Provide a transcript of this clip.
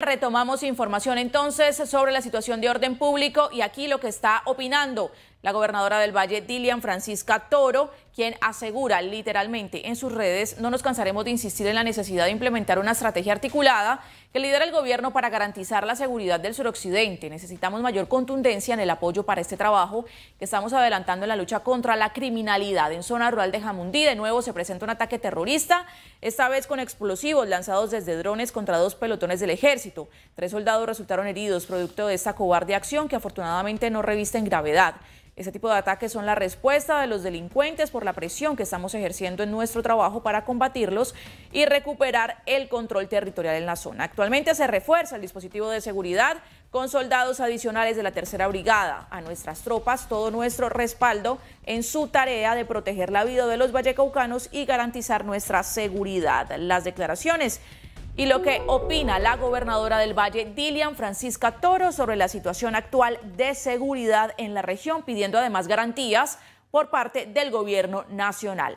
Retomamos información entonces sobre la situación de orden público y aquí lo que está opinando la gobernadora del Valle, Dilian Francisca Toro, quien asegura literalmente en sus redes, no nos cansaremos de insistir en la necesidad de implementar una estrategia articulada que lidera el gobierno para garantizar la seguridad del suroccidente. Necesitamos mayor contundencia en el apoyo para este trabajo que estamos adelantando en la lucha contra la criminalidad. En zona rural de Jamundí, de nuevo se presenta un ataque terrorista, esta vez con explosivos lanzados desde drones contra dos pelotones del ejército. Tres soldados resultaron heridos producto de esta cobarde acción que afortunadamente no reviste en gravedad. Ese tipo de ataques son la respuesta de los delincuentes por la presión que estamos ejerciendo en nuestro trabajo para combatirlos y recuperar el control territorial en la zona. Actualmente se refuerza el dispositivo de seguridad con soldados adicionales de la Tercera Brigada. A nuestras tropas todo nuestro respaldo en su tarea de proteger la vida de los vallecaucanos y garantizar nuestra seguridad. Las declaraciones y lo que opina la gobernadora del Valle, Dilian Francisca Toro, sobre la situación actual de seguridad en la región, pidiendo además garantías por parte del gobierno nacional.